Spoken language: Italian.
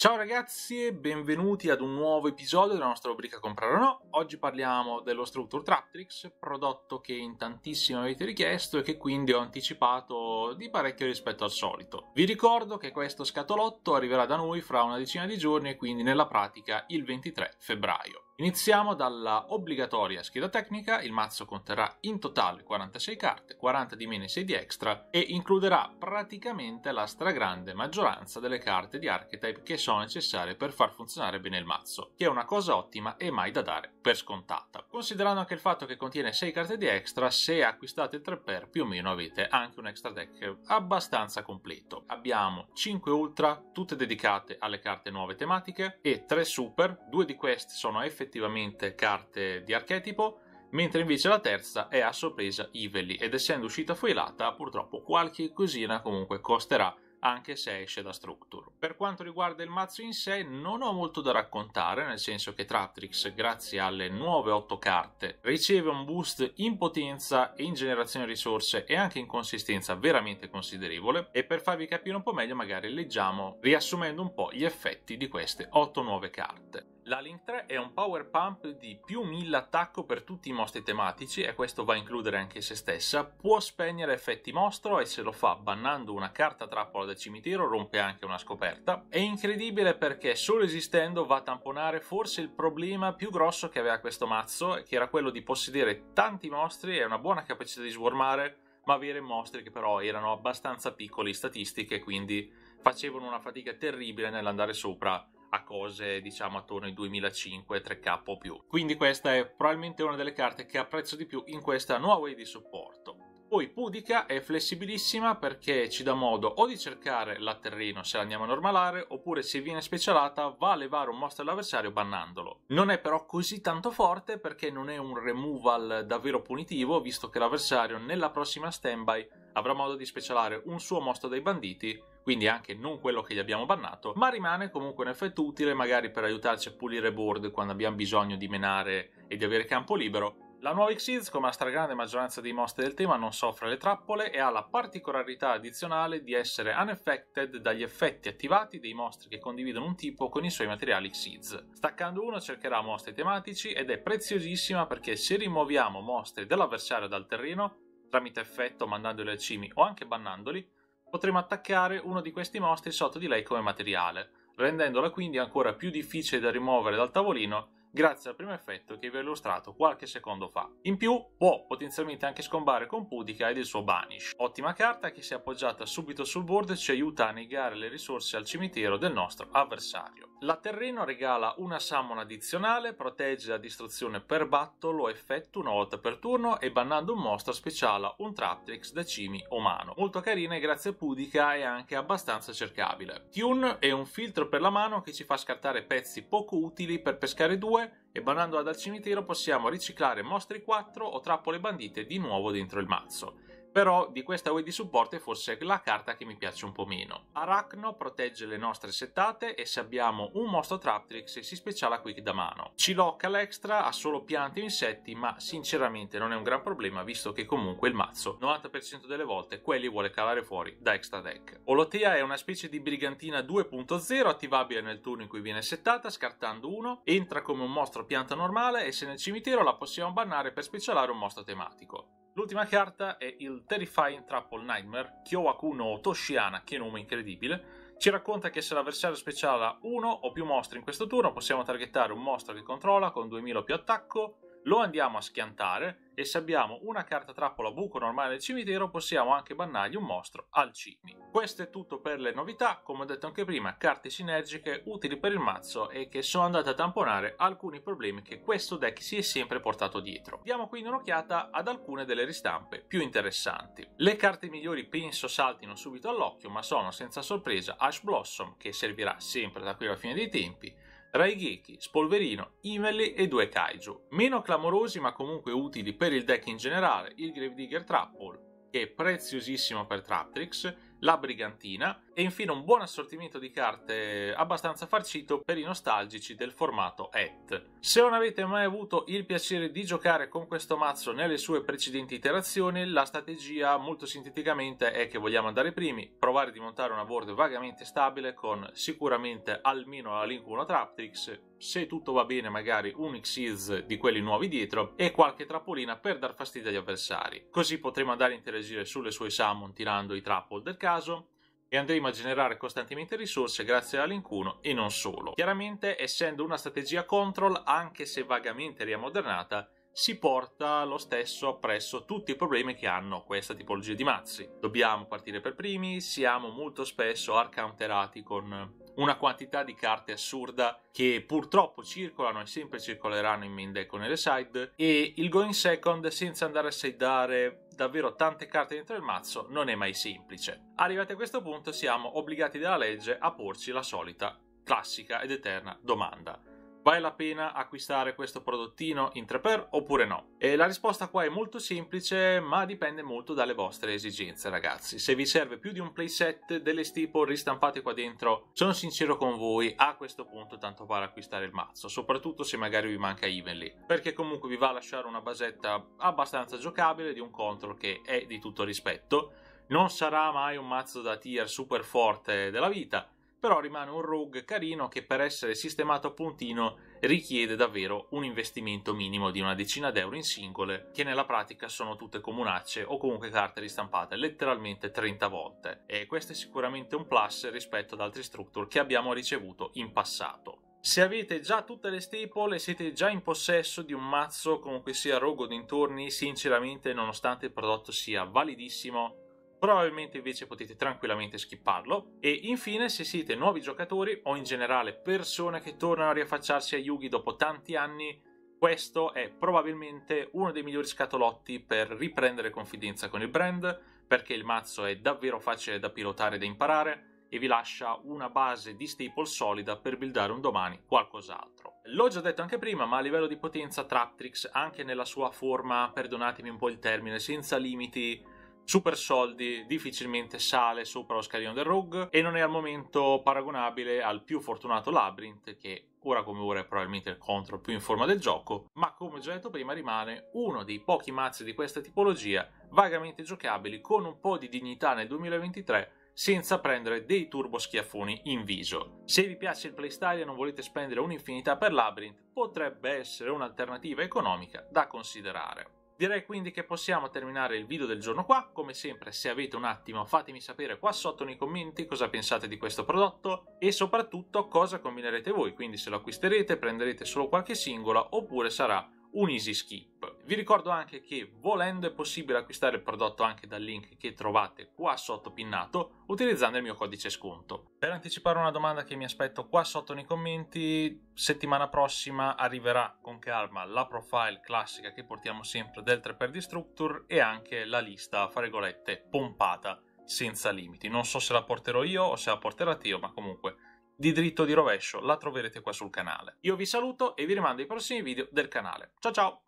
Ciao ragazzi e benvenuti ad un nuovo episodio della nostra rubrica Comprare o no. Oggi parliamo dello Structure Traptrix, prodotto che in tantissimi avete richiesto e che quindi ho anticipato di parecchio rispetto al solito. Vi ricordo che questo scatolotto arriverà da noi fra una decina di giorni e quindi nella pratica il 23 febbraio. Iniziamo dalla obbligatoria scheda tecnica, il mazzo conterrà in totale 46 carte, 40 di meno e 6 di extra e includerà praticamente la stragrande maggioranza delle carte di archetype che sono necessarie per far funzionare bene il mazzo, che è una cosa ottima e mai da dare per scontata. Considerando anche il fatto che contiene 6 carte di extra, se acquistate il 3x più o meno avete anche un extra deck abbastanza completo. Abbiamo 5 ultra, tutte dedicate alle carte nuove tematiche e 3 super, due di queste sono effettivamente rispettivamente carte di archetipo, mentre invece la terza è a sorpresa Ivelly ed essendo uscita foilata purtroppo qualche cosina comunque costerà anche se esce da Structure. Per quanto riguarda il mazzo in sé non ho molto da raccontare, nel senso che Traptrix grazie alle nuove 8 carte riceve un boost in potenza e in generazione risorse e anche in consistenza veramente considerevole e per farvi capire un po' meglio magari leggiamo riassumendo un po' gli effetti di queste 8 nuove carte. La Link 3 è un power pump di più 1000 attacco per tutti i mostri tematici e questo va a includere anche se stessa, può spegnere effetti mostro e se lo fa bannando una carta trappola del cimitero rompe anche una scoperta. È incredibile perché solo esistendo va a tamponare forse il problema più grosso che aveva questo mazzo, che era quello di possedere tanti mostri e una buona capacità di swarmare, ma avere mostri che però erano abbastanza piccoli statistiche, quindi facevano una fatica terribile nell'andare sopra a cose diciamo attorno ai 2005 3k o più quindi questa è probabilmente una delle carte che apprezzo di più in questa nuova E di supporto poi pudica è flessibilissima perché ci dà modo o di cercare la terreno se andiamo a normalare oppure se viene specialata va a levare un mostro all'avversario bannandolo. Non è però così tanto forte perché non è un removal davvero punitivo visto che l'avversario nella prossima standby avrà modo di specialare un suo mostro dei banditi, quindi anche non quello che gli abbiamo bannato, ma rimane comunque un effetto utile magari per aiutarci a pulire board quando abbiamo bisogno di menare e di avere campo libero, la nuova Xyz, come la stragrande maggioranza dei mostri del tema, non soffre le trappole e ha la particolarità addizionale di essere unaffected dagli effetti attivati dei mostri che condividono un tipo con i suoi materiali Xyz. Staccando uno cercherà mostri tematici ed è preziosissima perché se rimuoviamo mostri dell'avversario dal terreno, tramite effetto mandandoli ai cimi o anche bannandoli, potremo attaccare uno di questi mostri sotto di lei come materiale, rendendola quindi ancora più difficile da rimuovere dal tavolino grazie al primo effetto che vi ho illustrato qualche secondo fa. In più può potenzialmente anche scombare con Pudica ed il suo Banish. Ottima carta che se appoggiata subito sul board ci aiuta a negare le risorse al cimitero del nostro avversario. La Terreno regala una summon addizionale, protegge la distruzione per battolo, effetto una volta per turno e bannando un mostro speciala un Traptrix da cimi o mano. Molto carina e grazie a Pudica è anche abbastanza cercabile. Tune è un filtro per la mano che ci fa scartare pezzi poco utili per pescare due 2 e banandola dal cimitero possiamo riciclare mostri 4 o trappole bandite di nuovo dentro il mazzo però di questa UE di supporto è forse la carta che mi piace un po' meno. Arachno protegge le nostre settate e se abbiamo un mostro Traptrix si speciala quick da mano. Cilocca l'extra ha solo piante e insetti ma sinceramente non è un gran problema visto che comunque il mazzo 90% delle volte quelli vuole calare fuori da extra deck. Olotea è una specie di brigantina 2.0 attivabile nel turno in cui viene settata scartando uno, entra come un mostro pianta normale e se nel cimitero la possiamo bannare per specialare un mostro tematico. L'ultima carta è il Terrifying Trapple Nightmare Kyowakuno Toshiana, che nome incredibile. Ci racconta che se l'avversario speciale ha uno o più mostri in questo turno possiamo targettare un mostro che controlla con 2000 o più attacco lo andiamo a schiantare e se abbiamo una carta trappola buco normale del cimitero possiamo anche bannargli un mostro al cimi. Questo è tutto per le novità, come ho detto anche prima, carte sinergiche utili per il mazzo e che sono andate a tamponare alcuni problemi che questo deck si è sempre portato dietro. Diamo quindi un'occhiata ad alcune delle ristampe più interessanti. Le carte migliori penso saltino subito all'occhio ma sono senza sorpresa Ash Blossom che servirà sempre da qui alla fine dei tempi, Raigeki, Spolverino, Imerly e due Kaiju, meno clamorosi ma comunque utili per il deck in generale, il Gravedigger Trapple, che è preziosissimo per Traptrix, la Brigantina, e infine un buon assortimento di carte abbastanza farcito per i nostalgici del formato ET. Se non avete mai avuto il piacere di giocare con questo mazzo nelle sue precedenti iterazioni, la strategia molto sinteticamente è che vogliamo andare primi, provare di montare una board vagamente stabile con sicuramente almeno la Link 1 Traptrix, se tutto va bene magari un Xyz di quelli nuovi dietro e qualche trappolina per dar fastidio agli avversari. Così potremo andare a interagire sulle sue summon tirando i trapple del caso e andremo a generare costantemente risorse grazie Link 1 e non solo. Chiaramente, essendo una strategia control, anche se vagamente riammodernata, si porta lo stesso appresso tutti i problemi che hanno questa tipologia di mazzi. Dobbiamo partire per primi, siamo molto spesso arcounterati con una quantità di carte assurda che purtroppo circolano e sempre circoleranno in main deck o nelle side e il going second senza andare a sedare davvero tante carte dentro il mazzo non è mai semplice. Arrivati a questo punto siamo obbligati dalla legge a porci la solita classica ed eterna domanda Vale la pena acquistare questo prodottino in 3x oppure no? E la risposta qua è molto semplice, ma dipende molto dalle vostre esigenze, ragazzi. Se vi serve più di un playset delle tipo ristampate qua dentro, sono sincero con voi, a questo punto tanto vale acquistare il mazzo, soprattutto se magari vi manca Evenly, perché comunque vi va a lasciare una basetta abbastanza giocabile di un control che è di tutto rispetto. Non sarà mai un mazzo da tier super forte della vita, però rimane un rogue carino che per essere sistemato a puntino richiede davvero un investimento minimo di una decina d'euro in singole, che nella pratica sono tutte comunacce o comunque carte ristampate letteralmente 30 volte, e questo è sicuramente un plus rispetto ad altri structure che abbiamo ricevuto in passato. Se avete già tutte le staple e siete già in possesso di un mazzo comunque sia rogo dintorni, sinceramente nonostante il prodotto sia validissimo, probabilmente invece potete tranquillamente skipparlo. E infine se siete nuovi giocatori o in generale persone che tornano a riaffacciarsi a Yugi dopo tanti anni, questo è probabilmente uno dei migliori scatolotti per riprendere confidenza con il brand, perché il mazzo è davvero facile da pilotare e da imparare e vi lascia una base di staple solida per buildare un domani qualcos'altro. L'ho già detto anche prima, ma a livello di potenza Traptrix, anche nella sua forma, perdonatemi un po' il termine, senza limiti, Super Soldi difficilmente sale sopra lo scalino del Rogue e non è al momento paragonabile al più fortunato Labyrinth che ora come ora è probabilmente il contro più in forma del gioco, ma come già detto prima rimane uno dei pochi mazzi di questa tipologia vagamente giocabili con un po' di dignità nel 2023 senza prendere dei turbo schiaffoni in viso. Se vi piace il playstyle e non volete spendere un'infinità per Labyrinth, potrebbe essere un'alternativa economica da considerare. Direi quindi che possiamo terminare il video del giorno qua, come sempre se avete un attimo fatemi sapere qua sotto nei commenti cosa pensate di questo prodotto e soprattutto cosa combinerete voi, quindi se lo acquisterete prenderete solo qualche singola oppure sarà un easy skip. Vi ricordo anche che volendo è possibile acquistare il prodotto anche dal link che trovate qua sotto pinnato utilizzando il mio codice sconto. Per anticipare una domanda che mi aspetto qua sotto nei commenti, settimana prossima arriverà con calma la profile classica che portiamo sempre del 3x Destructor e anche la lista, fra virgolette, pompata senza limiti. Non so se la porterò io o se la porterà Teo, ma comunque di dritto o di rovescio la troverete qua sul canale. Io vi saluto e vi rimando ai prossimi video del canale. Ciao ciao!